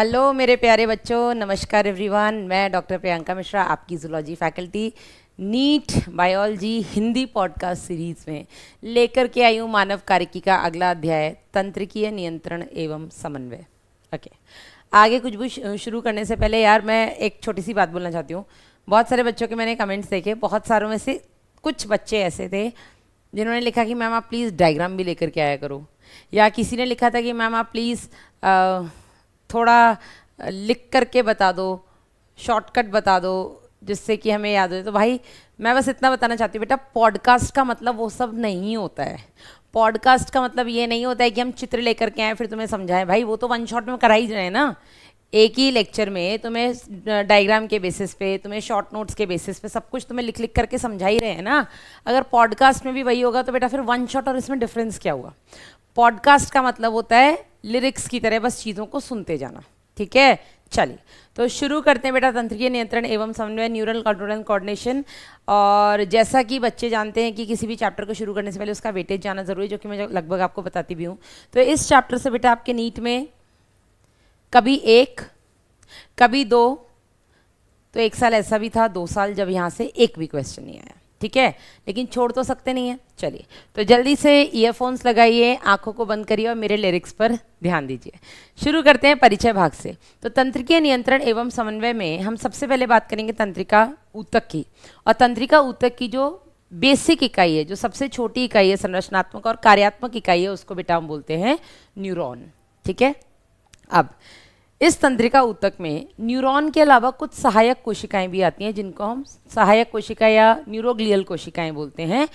hello मेरे प्यारे बच्चों नमस्कार एवरीवन मैं डॉक्टर प्रियंका मिश्रा आपकी zoology faculty NEET biology Hindi podcast series में लेकर के आई हूँ मानव कारिकी का अगला अध्याय तंत्रिकीय नियंत्रण एवं समन्वय ओके आगे कुछ भी शुरू करने से पहले यार मैं एक छोटी सी बात बोलना चाहती हूँ बहुत सारे बच्चों के मैंने कमेंट्स देखे बहुत सारों में से कुछ बच्चे ऐसे थे जिन्होंने लिखा कि मैम आप प्लीज़ डायग्राम भी लेकर के आया करो या किसी ने लिखा था कि मैम आप प्लीज़ थोड़ा लिख करके बता दो शॉर्टकट बता दो जिससे कि हमें याद हो तो भाई मैं बस इतना बताना चाहती हूँ बेटा पॉडकास्ट का मतलब वो सब नहीं होता है पॉडकास्ट का मतलब ये नहीं होता है कि हम चित्र लेकर के आए फिर तुम्हें समझाएं भाई वो तो वन शॉट में करा ही रहे ना एक ही लेक्चर में तुम्हें डायग्राम के बेसिस पे तुम्हें शॉर्ट नोट्स के बेसिस पे सब कुछ तुम्हें लिख लिख करके समझा ही रहे हैं ना अगर पॉडकास्ट में भी वही होगा तो बेटा फिर वन शॉट और इसमें डिफरेंस क्या हुआ पॉडकास्ट का मतलब होता है लिरिक्स की तरह बस चीज़ों को सुनते जाना ठीक है चलिए तो शुरू करते हैं बेटा तंत्रीय नियंत्रण एवं समन्वय न्यूरल कंट्रोल एंड कोऑर्डिनेशन और जैसा कि बच्चे जानते हैं कि किसी भी चैप्टर को शुरू करने से पहले उसका वेटेज जाना ज़रूरी जो कि मैं लगभग आपको बताती भी हूँ तो इस चैप्टर से बेटा आपके नीट में कभी एक कभी दो तो एक साल ऐसा भी था दो साल जब यहाँ से एक भी क्वेश्चन नहीं आया ठीक है लेकिन छोड़ तो सकते नहीं है चलिए तो जल्दी से ईयरफोन्स लगाइए आंखों को बंद करिए और मेरे लिरिक्स पर ध्यान दीजिए शुरू करते हैं परिचय भाग से तो तंत्रिकीय नियंत्रण एवं समन्वय में हम सबसे पहले बात करेंगे तंत्रिका ऊतक की और तंत्रिका ऊतक की जो बेसिक इकाई है जो सबसे छोटी इकाई है संरचनात्मक और कार्यात्मक इकाई है उसको बेटा हम बोलते हैं न्यूरोन ठीक है अब इस तंत्रिका ऊतक में न्यूरॉन के अलावा कुछ सहायक कोशिकाएं भी आती हैं जिनको हम सहायक कोशिका या न्यूरोग्लियल कोशिकाएं बोलते हैं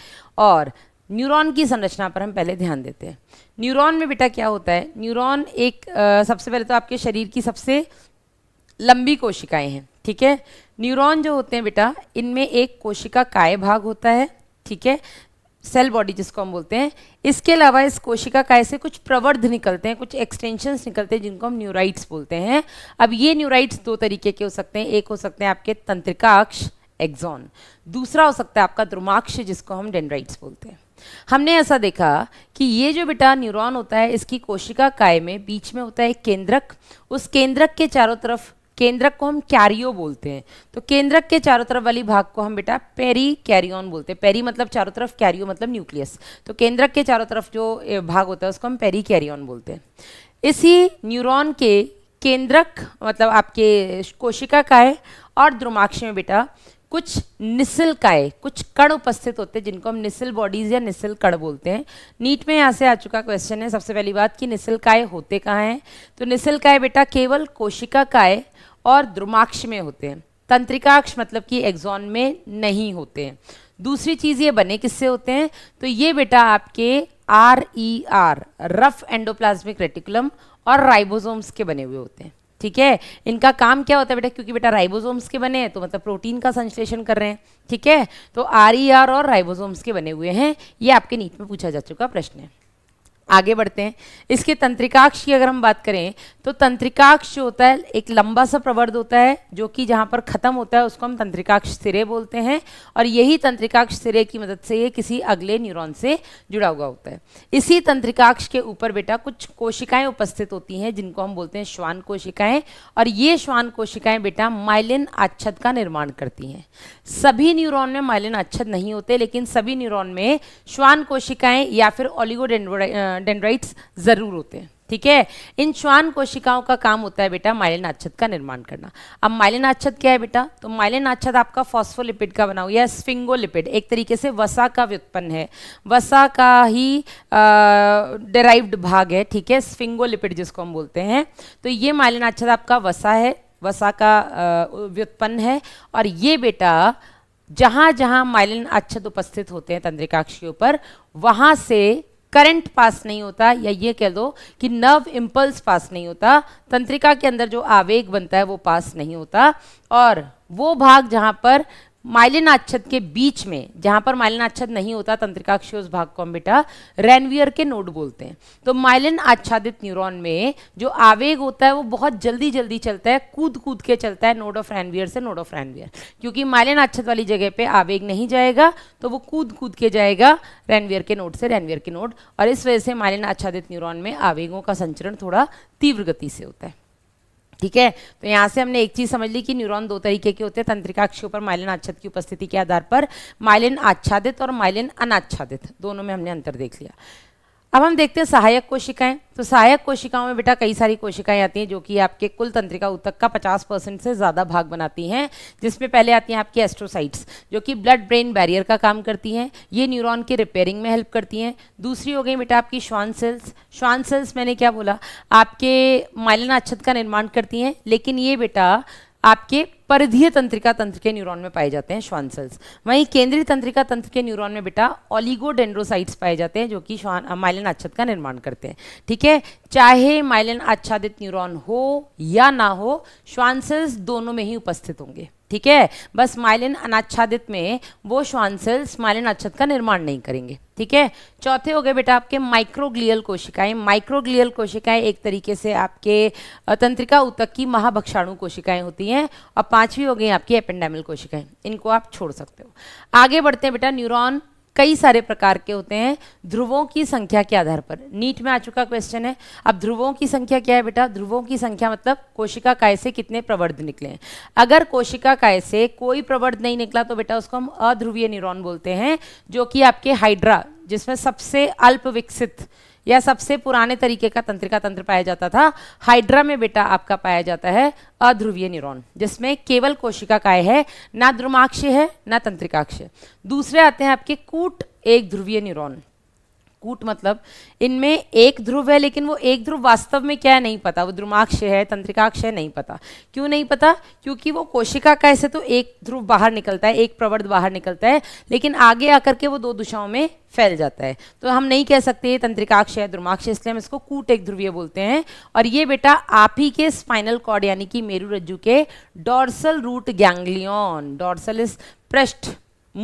और न्यूरॉन की संरचना पर हम पहले ध्यान देते हैं न्यूरॉन में बेटा क्या होता है न्यूरॉन एक आ, सबसे पहले तो आपके शरीर की सबसे लंबी कोशिकाएं हैं ठीक है न्यूरॉन जो होते हैं बेटा इनमें एक कोशिका काय भाग होता है ठीक है सेल बॉडी जिसको हम बोलते हैं इसके अलावा इस कोशिका काय से कुछ प्रवर्ध निकलते हैं कुछ एक्सटेंशंस निकलते हैं जिनको हम न्यूराइट्स बोलते हैं अब ये न्यूराइट्स दो तरीके के हो सकते हैं एक हो सकते हैं आपके तंत्रिका अक्ष दूसरा हो सकता है आपका द्रुमाक्ष जिसको हम डेंड्राइट्स बोलते हैं हमने ऐसा देखा कि ये जो बेटा न्यूरॉन होता है इसकी कोशिका काय में बीच में होता है केंद्रक उस केंद्रक के चारों तरफ केंद्रक को हम कैरियो बोलते हैं तो केंद्रक के चारों तरफ वाली भाग को हम बेटा पेरी कैरियन बोलते हैं पेरी मतलब चारों तरफ कैरियो मतलब न्यूक्लियस तो केंद्रक के चारों तरफ जो भाग होता है उसको हम पेरी कैरियन बोलते हैं इसी न्यूरॉन के केंद्रक मतलब आपके कोशिका काय और द्रुमाक्ष में बेटा कुछ निसल काय कुछ कण उपस्थित होते हैं जिनको हम निसल बॉडीज या निसल कण बोलते हैं नीट में यहाँ से आ चुका क्वेश्चन है सबसे पहली बात कि निसल काय होते कहाँ हैं तो निसल काय बेटा केवल कोशिका काय और द्रुमाक्ष में होते हैं तंत्रिकाक्ष मतलब कि एग्जॉन में नहीं होते हैं दूसरी चीज़ ये बने किससे होते हैं तो ये बेटा आपके R E R rough endoplasmic reticulum और राइबोसोम्स के बने हुए होते हैं ठीक है इनका काम क्या होता है बेटा क्योंकि बेटा राइबोसोम्स के बने हैं तो मतलब प्रोटीन का संश्लेषण कर रहे हैं ठीक है तो आर ई आर और राइबोसोम्स के बने हुए हैं ये आपके नीट में पूछा जा चुका प्रश्न है आगे बढ़ते हैं इसके तंत्रिकाक्ष की अगर हम बात करें तो तंत्रिकाक्ष जो होता है एक लंबा सा प्रवर्ध होता है जो कि जहाँ पर ख़त्म होता है उसको हम तंत्रिकाक्ष सिरे बोलते हैं और यही तंत्रिकाक्ष सिरे की मदद से ये किसी अगले न्यूरॉन से जुड़ा हुआ होता है इसी तंत्रिकाक्ष के ऊपर बेटा कुछ कोशिकाएं उपस्थित होती हैं जिनको हम बोलते हैं श्वान कोशिकाएँ और ये श्वान कोशिकाएँ बेटा माइलिन आच्छद का निर्माण करती हैं सभी न्यूरोन में माइलिन आच्छद नहीं होते लेकिन सभी न्यूरोन में श्वान कोशिकाएँ या फिर ओलिगोडेंड्रोडा डेंड्राइट्स ज़रूर होते हैं ठीक है इन श्वान कोशिकाओं का काम होता है बेटा माइलिन आच्छद का निर्माण करना अब माइलिन आच्छद क्या है बेटा तो माइलिन आच्छद आपका फॉस्फोलिपिड का बना हुआ या स्फिंगोलिपिड एक तरीके से वसा का व्युत्पन्न है वसा का ही डेराइव्ड भाग है ठीक है स्फिंगोलिपिड जिसको हम बोलते हैं तो ये माइलिन आच्छद आपका वसा है वसा का व्युत्पन्न है और ये बेटा जहाँ जहाँ माइलिन आच्छद उपस्थित होते हैं तंद्रिकाक्षियों पर ऊपर वहाँ से करंट पास नहीं होता या ये कह दो कि नव इम्पल्स पास नहीं होता तंत्रिका के अंदर जो आवेग बनता है वो पास नहीं होता और वो भाग जहाँ पर माइलिनाच्छद के बीच में जहां पर माइलिनाच्छद नहीं होता तंत्रिकाक्ष उस भाग को हम बेटा रेनवियर के नोड बोलते हैं तो माइलिन आच्छादित न्यूरॉन में जो आवेग होता है वो बहुत जल्दी जल्दी चलता है कूद कूद के चलता है नोड ऑफ रेनवियर से नोड ऑफ रेनवियर क्योंकि माइलिन आच्छद वाली जगह पर आवेग नहीं जाएगा तो वो कूद कूद के जाएगा रेनवियर के नोड से रेनवियर के नोड और इस वजह से माइलिन आच्छादित न्यूरोन में आवेगों का संचरण थोड़ा तीव्र गति से होता है ठीक है तो यहाँ से हमने एक चीज समझ ली कि न्यूरॉन दो तरीके के होते हैं तंत्रिका अक्ष पर माइलिन आच्छाद की उपस्थिति के आधार पर माइलिन आच्छादित और माइलिन अनाच्छादित दोनों में हमने अंतर देख लिया अब हम देखते हैं सहायक कोशिकाएं तो सहायक कोशिकाओं में बेटा कई सारी कोशिकाएं आती हैं जो कि आपके कुल तंत्रिका उत्तक का 50 परसेंट से ज़्यादा भाग बनाती हैं जिसमें पहले आती हैं आपकी एस्ट्रोसाइट्स जो कि ब्लड ब्रेन बैरियर का काम करती हैं ये न्यूरॉन के रिपेयरिंग में हेल्प करती हैं दूसरी हो गई बेटा आपकी श्वान सेल्स श्वान सेल्स मैंने क्या बोला आपके माइलन अच्छत का निर्माण करती हैं लेकिन ये बेटा आपके परिधीय तंत्रिका तंत्र के न्यूरॉन में पाए जाते हैं श्वान सेल्स वहीं केंद्रीय तंत्रिका तंत्र के न्यूरॉन में बेटा ऑलिगोडेंड्रोसाइट्स पाए जाते हैं जो कि श्वान माइलन आच्छद का निर्माण करते हैं ठीक है चाहे माइलन आच्छादित न्यूरॉन हो या ना हो श्वान सेल्स दोनों में ही उपस्थित होंगे ठीक है बस माइलिन अनाच्छादित में वो श्वान सेल्स माइलिन अच्छत का निर्माण नहीं करेंगे ठीक है चौथे हो गए बेटा आपके माइक्रोग्लियल कोशिकाएं माइक्रोग्लियल कोशिकाएं एक तरीके से आपके तंत्रिका उतक की महाभक्षाणु कोशिकाएं होती हैं और पांचवी हो गई आपकी एपेंडामिल कोशिकाएं इनको आप छोड़ सकते हो आगे बढ़ते हैं बेटा न्यूरॉन कई सारे प्रकार के होते हैं ध्रुवों की संख्या के आधार पर नीट में आ चुका क्वेश्चन है अब ध्रुवों की संख्या क्या है बेटा ध्रुवों की संख्या मतलब कोशिका काय से कितने प्रवर्ध निकले हैं अगर कोशिका काय से कोई प्रवर्ध नहीं निकला तो बेटा उसको हम अध्रुवीय न्यूरोन बोलते हैं जो कि आपके हाइड्रा जिसमें सबसे अल्प विकसित यह सबसे पुराने तरीके का तंत्रिका तंत्र पाया जाता था हाइड्रा में बेटा आपका पाया जाता है अध्रुवीय न्यूरॉन जिसमें केवल कोशिका काय है ना द्रुमाक्ष है ना तंत्रिकाक्ष दूसरे आते हैं आपके कूट एक ध्रुवीय न्यूरॉन कूट मतलब इनमें एक ध्रुव है लेकिन वो एक ध्रुव वास्तव में क्या है नहीं पता वो द्रुमाक्ष है तंत्रिकाक्ष है नहीं पता क्यों नहीं पता क्योंकि वो कोशिका का ऐसे तो एक ध्रुव बाहर निकलता है एक प्रवर्ध बाहर निकलता है लेकिन आगे आकर के वो दो दिशाओं में फैल जाता है तो हम नहीं कह सकते ये तंत्रिकाक्ष है द्रुमाक्ष इसलिए हम इसको कूट एक ध्रुवीय बोलते हैं और ये बेटा आप ही के स्पाइनल कॉर्ड यानी कि मेरू रज्जू के डॉर्सल रूट गैंग्लियन डॉर्सल इस पृष्ठ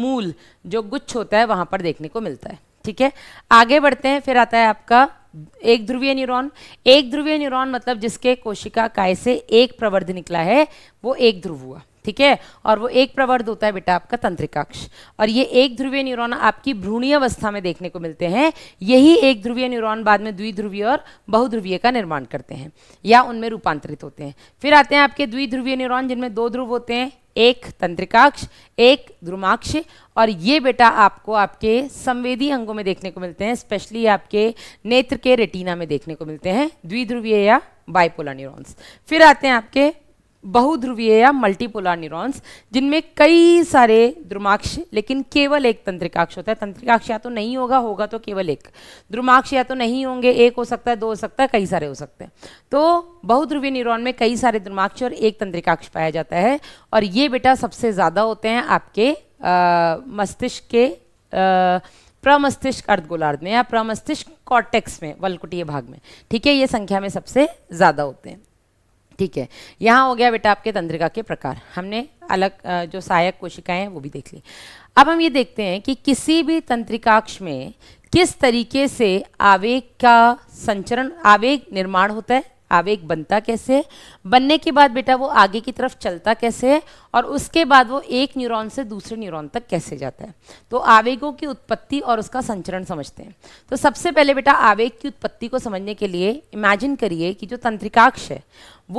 मूल जो गुच्छ होता है वहां पर देखने को मिलता है ठीक है आगे बढ़ते हैं फिर आता है आपका एक ध्रुवीय न्यूरॉन एक ध्रुवीय न्यूरॉन मतलब जिसके कोशिका काय से एक प्रवर्ध निकला है वो एक ध्रुव हुआ ठीक है और वो एक प्रवर्ध होता है बेटा आपका तंत्रिकाक्ष और ये एक ध्रुवीय न्यूरॉन आपकी भ्रूणीय अवस्था में देखने को मिलते हैं यही एक ध्रुवीय न्यूरॉन बाद में द्विध्रुवीय और बहुध्रुवीय का निर्माण करते हैं या उनमें रूपांतरित होते हैं फिर आते हैं आपके द्विध्रुवीय न्यूरॉन जिनमें दो ध्रुव होते हैं एक तंत्रिकाक्ष एक द्रुमाक्ष और ये बेटा आपको आपके संवेदी अंगों में देखने को मिलते हैं स्पेशली आपके नेत्र के रेटिना में देखने को मिलते हैं द्विध्रुवीय या बाइपोलर न्यूरॉन्स फिर आते हैं आपके बहुध्रुवीय या मल्टीपोलर न्यूरॉन्स जिनमें कई सारे द्रुमाक्ष लेकिन केवल एक तंत्रिकाक्ष होता है तंत्रिकाक्ष या तो नहीं होगा होगा तो केवल एक द्रुमाक्ष या तो नहीं होंगे एक हो सकता है दो हो सकता है कई सारे हो सकते हैं तो बहुध्रुवीय न्यूरॉन में कई सारे द्रुमाक्ष और एक तंत्रिकाक्ष पाया जाता है और ये बेटा सबसे ज़्यादा होते हैं आपके मस्तिष्क के प्रमस्तिष्क अर्धगोलार्ध में या प्रमस्तिष्क कॉर्टेक्स में वलकुटीय भाग में ठीक है ये संख्या में सबसे ज़्यादा होते हैं ठीक है यहाँ हो गया बेटा आपके तंत्रिका के प्रकार हमने अलग जो सहायक कोशिकाएं हैं वो भी देख ली अब हम ये देखते हैं कि किसी भी तंत्रिकाक्ष में किस तरीके से आवेग का संचरण आवेग निर्माण होता है आवेग बनता कैसे है बनने के बाद बेटा वो आगे की तरफ चलता कैसे है और उसके बाद वो एक न्यूरॉन से दूसरे न्यूरॉन तक कैसे जाता है तो आवेगों की उत्पत्ति और उसका संचरण समझते हैं तो सबसे पहले बेटा आवेग की उत्पत्ति को समझने के लिए इमेजिन करिए कि जो तंत्रिकाक्ष है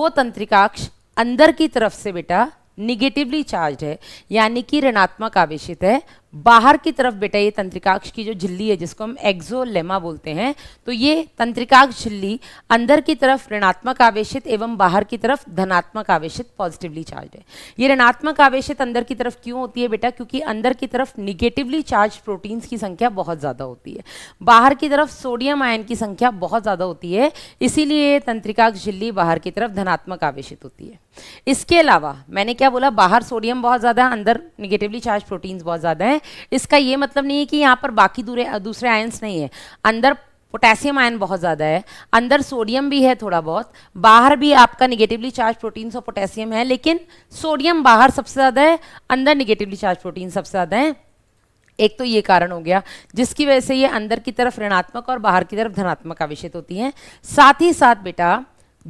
वो तंत्रिकाक्ष अंदर की तरफ से बेटा निगेटिवली चार्ज है यानी कि ऋणात्मक आवेशित है बाहर की तरफ बेटा ये तंत्रिकाक्ष की जो झिल्ली है जिसको हम एक्सोलेमा बोलते हैं तो ये तंत्रिकाक्ष झिल्ली अंदर की तरफ ऋणात्मक आवेशित एवं बाहर की तरफ धनात्मक आवेशित पॉजिटिवली चार्ज है ये ऋणात्मक आवेशित अंदर की तरफ क्यों होती है बेटा क्योंकि अंदर की तरफ निगेटिवली चार्ज प्रोटीन्स की संख्या बहुत ज़्यादा होती है बाहर की तरफ सोडियम आयन की संख्या बहुत ज़्यादा होती है इसीलिए ये तंत्रिकाक्ष झिल्ली बाहर की तरफ धनात्मक आवेशित होती है इसके अलावा मैंने क्या बोला बाहर सोडियम बहुत ज़्यादा है अंदर निगेटिवली चार्ज प्रोटीन्स बहुत ज़्यादा हैं इसका ये मतलब नहीं है कि यहाँ पर बाकी दूरे दूसरे आयन्स नहीं है अंदर पोटेशियम आयन बहुत ज़्यादा है अंदर सोडियम भी है थोड़ा बहुत बाहर भी आपका निगेटिवली चार्ज प्रोटीन्स और पोटेशियम है लेकिन सोडियम बाहर सबसे ज़्यादा है अंदर निगेटिवली चार्ज प्रोटीन सबसे ज़्यादा है एक तो ये कारण हो गया जिसकी वजह से ये अंदर की तरफ ऋणात्मक और बाहर की तरफ धनात्मक आवेशित होती हैं साथ ही साथ बेटा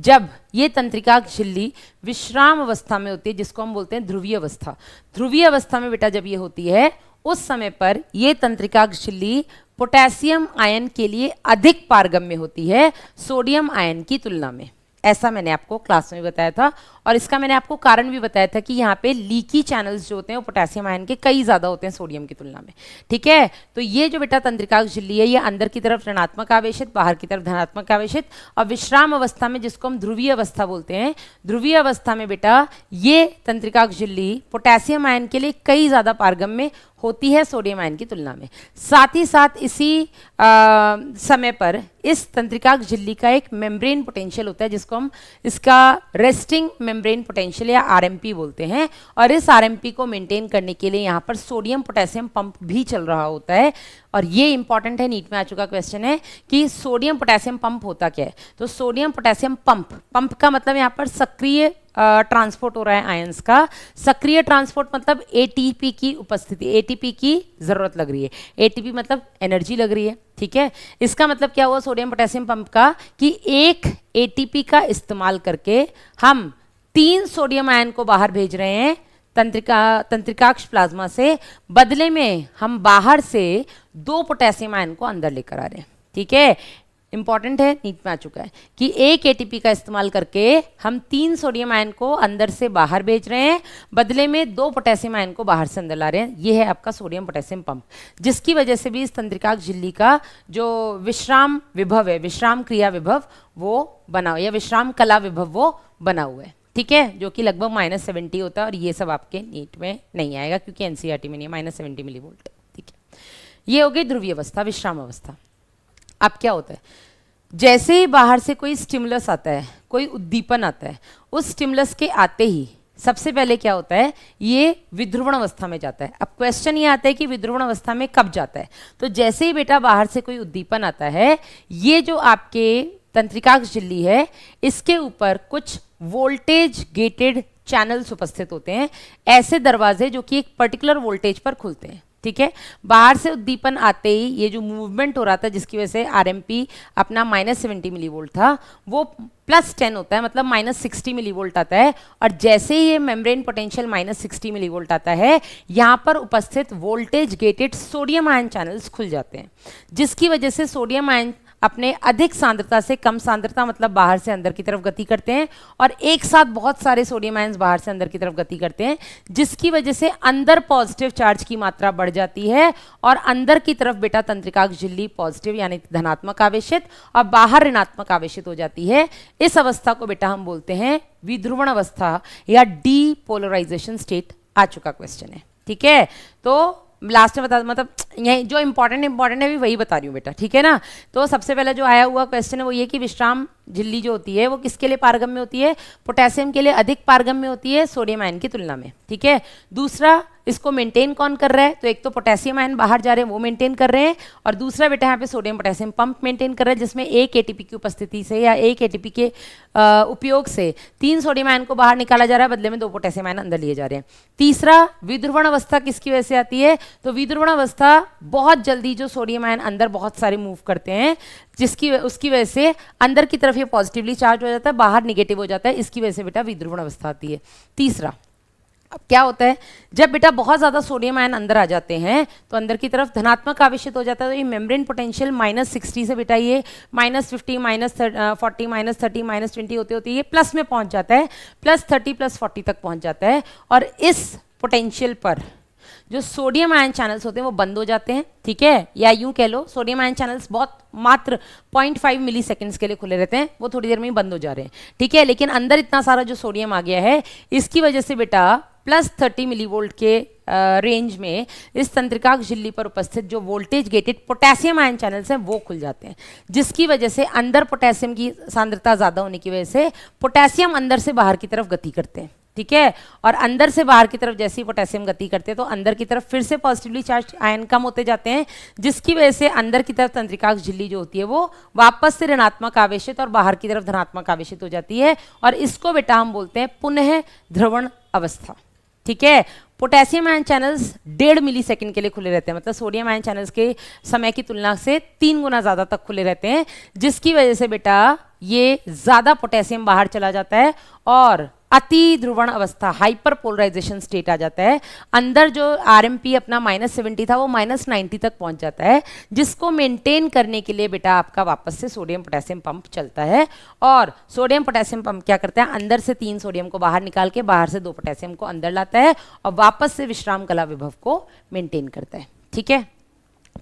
जब ये तंत्रिका झिल्ली विश्राम अवस्था में होती है जिसको हम बोलते हैं ध्रुवीय अवस्था ध्रुवीय अवस्था में बेटा जब ये होती है उस समय पर यह तंत्रिका झिल्ली पोटेशियम आयन के लिए अधिक पारगम्य होती है सोडियम आयन की तुलना में ऐसा मैंने आपको क्लास में बताया था और इसका मैंने आपको कारण भी बताया था कि यहाँ पे लीकी चैनल्स जो होते हैं वो पोटेशियम आयन के कई ज़्यादा होते हैं सोडियम की तुलना में ठीक है तो ये जो बेटा तंत्रिका झिल्ली है ये अंदर की तरफ ऋणात्मक आवेशित बाहर की तरफ धनात्मक आवेशित और विश्राम अवस्था में जिसको हम ध्रुवीय अवस्था बोलते हैं ध्रुवीय अवस्था में बेटा ये तंत्रिका झिल्ली पोटेशियम आयन के लिए कई ज़्यादा पारगम में होती है सोडियम आयन की तुलना में साथ ही साथ इसी आ, समय पर इस तंत्रिका झिल्ली का एक मेम्ब्रेन पोटेंशियल होता है जिसको हम इसका रेस्टिंग मेम्ब्रेन पोटेंशियल या आरएमपी बोलते हैं और इस आरएमपी को मेंटेन करने के लिए यहाँ पर सोडियम पोटेशियम पंप भी चल रहा होता है और ये इंपॉर्टेंट है नीट में आ चुका क्वेश्चन है कि सोडियम पोटेशियम पंप होता क्या है तो सोडियम पोटेशियम पंप पंप का मतलब यहाँ पर सक्रिय ट्रांसपोर्ट हो रहा है आयंस का सक्रिय ट्रांसपोर्ट मतलब ए की उपस्थिति ए की ज़रूरत लग रही है ए मतलब एनर्जी लग रही है ठीक है इसका मतलब क्या हुआ सोडियम पोटेशियम पंप का कि एक ए का इस्तेमाल करके हम तीन सोडियम आयन को बाहर भेज रहे हैं तंत्रिका तंत्रिकाक्ष प्लाज्मा से बदले में हम बाहर से दो पोटेशियम आयन को अंदर लेकर आ रहे हैं ठीक है इंपॉर्टेंट है नीट में आ चुका है कि एक एटीपी का इस्तेमाल करके हम तीन सोडियम आयन को अंदर से बाहर भेज रहे हैं बदले में दो पोटेशियम आयन को बाहर से अंदर ला रहे हैं ये है आपका सोडियम पोटेशियम पंप जिसकी वजह से भी इस तंत्रिकाक झिल्ली का जो विश्राम विभव है विश्राम क्रिया विभव वो बना हुआ या विश्राम कला विभव वो बना हुआ है ठीक है जो कि लगभग माइनस सेवेंटी होता है और ये सब आपके नीट में नहीं आएगा क्योंकि एनसीईआरटी e में नहीं माइनस सेवेंटी मिली वोल्ट ठीक है ये हो गई ध्रुवीय अवस्था विश्राम अवस्था अब क्या होता है जैसे ही बाहर से कोई स्टिमुलस आता है कोई उद्दीपन आता है उस स्टिमुलस के आते ही सबसे पहले क्या होता है ये विध्रुवण अवस्था में जाता है अब क्वेश्चन ये आता है कि विध्रुवण अवस्था में कब जाता है तो जैसे ही बेटा बाहर से कोई उद्दीपन आता है ये जो आपके तंत्रिकाक्ष झिल्ली है इसके ऊपर कुछ वोल्टेज गेटेड चैनल्स उपस्थित होते हैं ऐसे दरवाजे जो कि एक पर्टिकुलर वोल्टेज पर खुलते हैं ठीक है बाहर से उद्दीपन आते ही ये जो मूवमेंट हो रहा था जिसकी वजह से आरएमपी अपना माइनस सेवेंटी मिली वोल्ट था वो प्लस टेन होता है मतलब माइनस सिक्सटी मिली वोल्ट आता है और जैसे ही ये membrane potential minus sixty millivolt आता है यहाँ पर उपस्थित voltage gated sodium ion channels खुल जाते हैं जिसकी वजह से सोडियम आयन अपने अधिक सांद्रता से कम सांद्रता मतलब बाहर से अंदर की तरफ गति करते हैं और एक साथ बहुत सारे सोडियम आयन्स बाहर से अंदर की तरफ गति करते हैं जिसकी वजह से अंदर पॉजिटिव चार्ज की मात्रा बढ़ जाती है और अंदर की तरफ बेटा तंत्रिकाक झिल्ली पॉजिटिव यानी धनात्मक आवेशित और बाहर ऋणात्मक आवेशित हो जाती है इस अवस्था को बेटा हम बोलते हैं विध्रुवण अवस्था या डीपोलराइजेशन स्टेट आ चुका क्वेश्चन है ठीक है तो लास्ट में बता मतलब यही जो इंपॉर्टेंट इंपॉर्टेंट है भी वही बता रही हूँ बेटा ठीक है ना तो सबसे पहले जो आया हुआ क्वेश्चन है वो ये कि विश्राम झिल्ली जो होती है वो किसके लिए पारगम में होती है पोटेशियम के लिए अधिक पारगम में होती है सोडियम आयन की तुलना में ठीक है दूसरा इसको मेंटेन कौन कर रहा है तो एक तो पोटेशियम आयन बाहर जा रहे हैं वो मेंटेन कर रहे हैं और दूसरा बेटा यहाँ पे सोडियम पोटेशियम पंप मेंटेन कर रहा है जिसमें एक एटीपी की उपस्थिति से या एक एटीपी के उपयोग से तीन सोडियम आयन को बाहर निकाला जा रहा है बदले में दो पोटेशियम आयन अंदर लिए जा रहे हैं तीसरा विद्रुवण अवस्था किसकी वजह से आती है तो विद्रुवण अवस्था बहुत जल्दी जो सोडियम आयन अंदर बहुत सारे मूव करते हैं जिसकी उसकी वजह से अंदर की तरफ ये पॉजिटिवली चार्ज हो जाता है बाहर निगेटिव हो जाता है इसकी वजह से बेटा विद्रुवण अवस्था आती है तीसरा अब क्या होता है जब बेटा बहुत ज़्यादा सोडियम आयन अंदर आ जाते हैं तो अंदर की तरफ धनात्मक आवेशित हो जाता है तो ये मेम्ब्रेन पोटेंशियल माइनस सिक्सटी से बेटा ये minus fifty minus forty minus thirty minus twenty होते होते ये प्लस में पहुंच जाता है प्लस थर्टी प्लस फोर्टी तक पहुंच जाता है और इस पोटेंशियल पर जो सोडियम आयन चैनल्स होते हैं वो बंद हो जाते हैं ठीक है या यूं कह लो सोडियम आयन चैनल्स बहुत मात्र 0.5 मिली सेकेंड्स के लिए खुले रहते हैं वो थोड़ी देर में ही बंद हो जा रहे हैं ठीक है लेकिन अंदर इतना सारा जो सोडियम आ गया है इसकी वजह से बेटा प्लस थर्टी मिली वोल्ट के रेंज में इस तंत्रिका झिल्ली पर उपस्थित जो voltage gated potassium ion channels हैं वो खुल जाते हैं जिसकी वजह से अंदर पोटेशियम की सांद्रता ज़्यादा होने की वजह से पोटेशियम अंदर से बाहर की तरफ गति करते हैं ठीक है और अंदर से बाहर की तरफ जैसे ही पोटेशियम गति करते हैं तो अंदर की तरफ फिर से पॉजिटिवली चार्ज आयन कम होते जाते हैं जिसकी वजह से अंदर की तरफ तंत्रिका झिल्ली जो होती है वो वापस से ऋणात्मक आवेशित और बाहर की तरफ धनात्मक आवेशित हो जाती है और इसको बेटा हम बोलते हैं पुनः ध्रवण अवस्था ठीक है पोटेशियम आयन चैनल्स डेढ़ मिली सेकेंड के लिए खुले रहते हैं मतलब सोडियम आयन चैनल्स के समय की तुलना से तीन गुना ज़्यादा तक खुले रहते हैं जिसकी वजह से बेटा ये ज़्यादा पोटेशियम बाहर चला जाता है और अति ध्रुवण अवस्था हाइपर पोलराइजेशन स्टेट आ जाता है अंदर जो आर अपना माइनस सेवेंटी था वो माइनस नाइन्टी तक पहुंच जाता है जिसको मेंटेन करने के लिए बेटा आपका वापस से सोडियम पोटेशियम पंप चलता है और सोडियम पोटेशियम पंप क्या करता है अंदर से तीन सोडियम को बाहर निकाल के बाहर से दो पोटेशियम को अंदर लाता है और वापस से विश्राम कला विभव को मेंटेन करता है ठीक है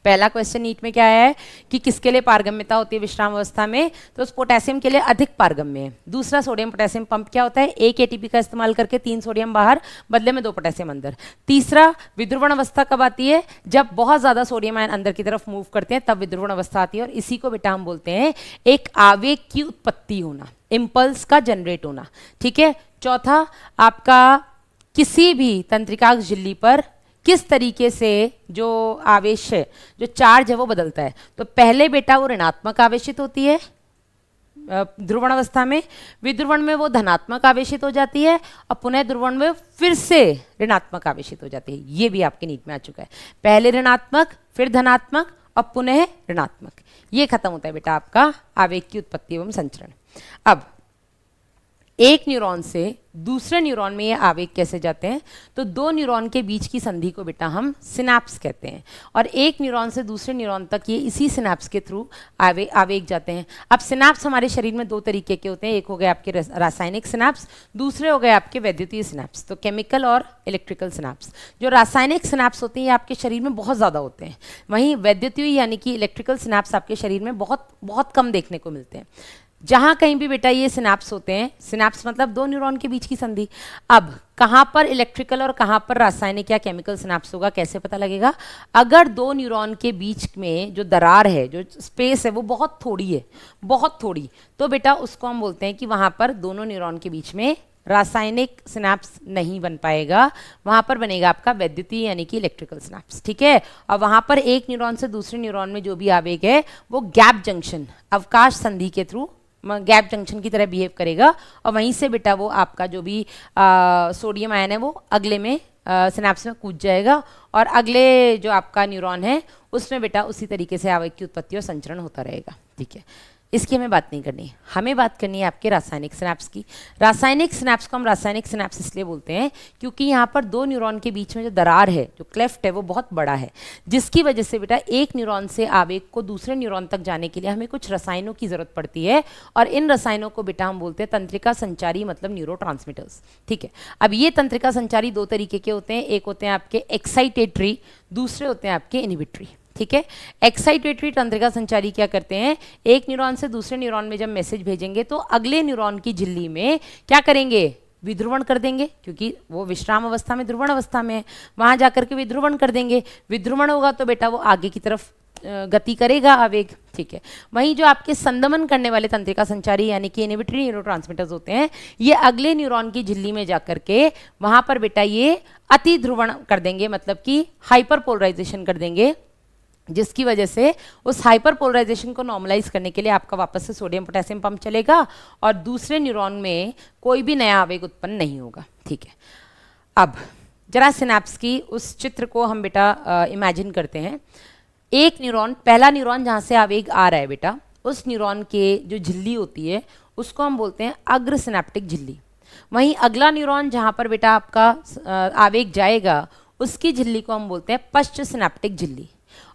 पहला क्वेश्चन नीट में क्या आया है कि किसके लिए पारगम्यता होती है विश्राम अवस्था में तो उस पोटेशियम के लिए अधिक पारगम्य है दूसरा सोडियम पोटेशियम पंप क्या होता है एक एटीपी का इस्तेमाल करके तीन सोडियम बाहर बदले में दो पोटेशियम अंदर तीसरा विद्रुवण अवस्था कब आती है जब बहुत ज़्यादा सोडियम आयन अंदर की तरफ मूव करते हैं तब विद्रुवण अवस्था आती है और इसी को विटाम बोलते हैं एक आवेग की उत्पत्ति होना इम्पल्स का जनरेट होना ठीक है चौथा आपका किसी भी तंत्रिकाग झिल्ली पर किस तरीके से जो आवेश है जो चार्ज है वो बदलता है तो पहले बेटा वो ऋणात्मक आवेशित होती है ध्रुवण अवस्था में विध्रुवण में वो धनात्मक आवेशित हो जाती है और पुनः ध्रुवण में फिर से ऋणात्मक आवेशित हो जाती है ये भी आपके नीट में आ चुका है पहले ऋणात्मक फिर धनात्मक और पुनः ऋणात्मक ये खत्म होता है बेटा आपका आवेग की उत्पत्ति एवं संचरण अब एक न्यूरॉन से दूसरे न्यूरॉन में ये आवेग कैसे जाते हैं तो दो न्यूरॉन के बीच की संधि को बेटा हम सिनेप्स कहते हैं और एक न्यूरॉन से दूसरे न्यूरॉन तक ये इसी सिनेप्स के थ्रू आवे आवेग जाते हैं अब सिनेप्स हमारे शरीर में दो तरीके के होते हैं एक हो गए आपके रासायनिक सिनेप्स दूसरे हो गए आपके वैद्युतीय सिनेप्स तो केमिकल और इलेक्ट्रिकल सिनेप्स जो रासायनिक सिनेप्स होते हैं ये आपके शरीर में बहुत ज़्यादा होते हैं वहीं वैद्युतीय यानी कि इलेक्ट्रिकल सिनेप्स आपके शरीर में बहुत बहुत कम देखने को मिलते हैं जहाँ कहीं भी बेटा ये स्नैप्स होते हैं स्नैप्स मतलब दो न्यूरॉन के बीच की संधि अब कहाँ पर इलेक्ट्रिकल और कहाँ पर रासायनिक या केमिकल स्नैप्स होगा कैसे पता लगेगा अगर दो न्यूरॉन के बीच में जो दरार है जो स्पेस है वो बहुत थोड़ी है बहुत थोड़ी तो बेटा उसको हम बोलते हैं कि वहाँ पर दोनों न्यूरोन के बीच में रासायनिक स्नैप्स नहीं बन पाएगा वहाँ पर बनेगा आपका वैद्युतीय यानी कि इलेक्ट्रिकल स्नैप्स ठीक है और वहाँ पर एक न्यूरॉन से दूसरे न्यूरॉन में जो भी आवेग है वो गैप जंक्शन अवकाश संधि के थ्रू गैप जंक्शन की तरह बिहेव करेगा और वहीं से बेटा वो आपका जो भी आ, सोडियम आयन है वो अगले में स्नैप्स में कूद जाएगा और अगले जो आपका न्यूरॉन है उसमें बेटा उसी तरीके से आवेग की उत्पत्ति और संचरण होता रहेगा ठीक है इसकी हमें बात नहीं करनी हमें बात करनी है आपके रासायनिक स्नैप्स की रासायनिक स्नैप्स को हम रासायनिक स्नैप्स इसलिए बोलते हैं क्योंकि यहाँ पर दो न्यूरॉन के बीच में जो दरार है जो क्लेफ्ट है वो बहुत बड़ा है जिसकी वजह से बेटा एक न्यूरॉन से आवेग को दूसरे न्यूरॉन तक जाने के लिए हमें कुछ रसायनों की ज़रूरत पड़ती है और इन रसायनों को बेटा हम बोलते हैं तंत्रिका संचारी मतलब न्यूरो ठीक है अब ये तंत्रिका संचारी दो तरीके के होते हैं एक होते हैं आपके एक्साइटेटरी दूसरे होते हैं आपके इनिबिट्री ठीक है एक्साइटेटरी तंत्रिका संचारी क्या करते हैं एक न्यूरॉन से दूसरे न्यूरॉन में जब मैसेज भेजेंगे तो अगले न्यूरॉन की झिल्ली में क्या करेंगे विध्रुवण कर देंगे क्योंकि वो विश्राम अवस्था में ध्रुवण अवस्था में है वहां जाकर के विध्रुवण कर देंगे विध्रुवण होगा तो बेटा वो आगे की तरफ गति करेगा आवेग ठीक है वहीं जो आपके संदमन करने वाले तंत्रिका संचारी यानी कि इनिबिटरी न्यूरो होते हैं ये अगले न्यूरॉन की झिल्ली में जाकर के वहां पर बेटा ये अति ध्रुवण कर देंगे मतलब कि हाइपर पोलराइजेशन कर देंगे जिसकी वजह से उस हाइपर पोलराइजेशन को नॉर्मलाइज करने के लिए आपका वापस से सोडियम पोटेशियम पंप चलेगा और दूसरे न्यूरॉन में कोई भी नया आवेग उत्पन्न नहीं होगा ठीक है अब जरा सिनेप्स की उस चित्र को हम बेटा इमेजिन करते हैं एक न्यूरॉन पहला न्यूरॉन जहाँ से आवेग आ रहा है बेटा उस न्यूरॉन के जो झिल्ली होती है उसको हम बोलते हैं अग्र सिनेप्टिक झिल्ली वहीं अगला न्यूरॉन जहाँ पर बेटा आपका आवेग जाएगा उसकी झिल्ली को हम बोलते हैं पश्च सिनेप्टिक झिल्ली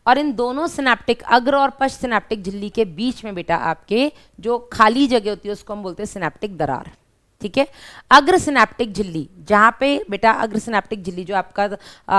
और इन दोनों सिनेप्टिक अग्र और पश्च सिनेप्टिक झिल्ली के बीच में बेटा आपके जो खाली जगह होती है उसको हम बोलते हैं सिनेप्टिक दरार ठीक है अग्रसिनेप्टिक झिल्ली जहाँ पे बेटा अग्रसिनेप्टिक झिल्ली जो आपका आ,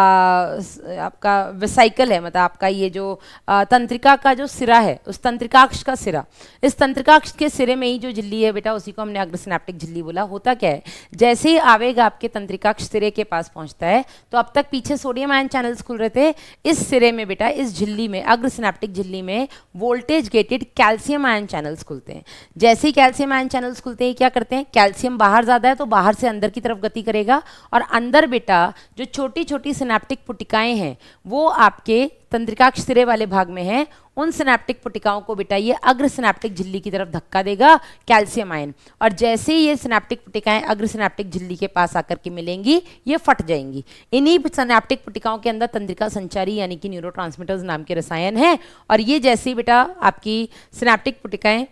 आपका वेसाइकल है मतलब आपका ये जो आ, तंत्रिका का जो सिरा है उस तंत्रिकाक्ष का सिरा इस तंत्रिकाक्ष के सिरे में ही जो झिल्ली है बेटा उसी को हमने अग्रसिनेप्टिक झिल्ली बोला होता क्या है जैसे ही आवेग आपके तंत्रिकाक्ष सिरे के पास पहुँचता है तो अब तक पीछे सोडियम आयन चैनल्स खुल रहे थे इस सिरे में बेटा इस झिल्ली में अग्रसिनेप्टिक झिल्ली में voltage gated calcium ion channels खुलते हैं जैसे ही कैल्सियम आयन चैनल्स खुलते हैं क्या करते हैं कैल्सियम बाहर ज़्यादा है तो बाहर से अंदर की तरफ गति करेगा और अंदर बेटा जो छोटी छोटी सिनेप्टिक पुटिकाएँ हैं वो आपके तंत्रिकाक्ष सिरे वाले भाग में हैं उन सिनेप्टिक पुटिकाओं को बेटा ये अग्र सिनेप्टिक झिल्ली की तरफ धक्का देगा कैल्शियम आयन और जैसे ही ये सिनेप्टिक पुटिकाएं अग्र सिनेप्टिक झिल्ली के पास आकर के मिलेंगी ये फट जाएंगी इन्हीं सिनेप्टिक पुटिकाओं के अंदर तंद्रिका संचारी यानी कि न्यूरोट्रांसमीटर्स नाम के रसायन हैं और ये जैसे ही बेटा आपकी सिनेप्टिक पुटिकाएं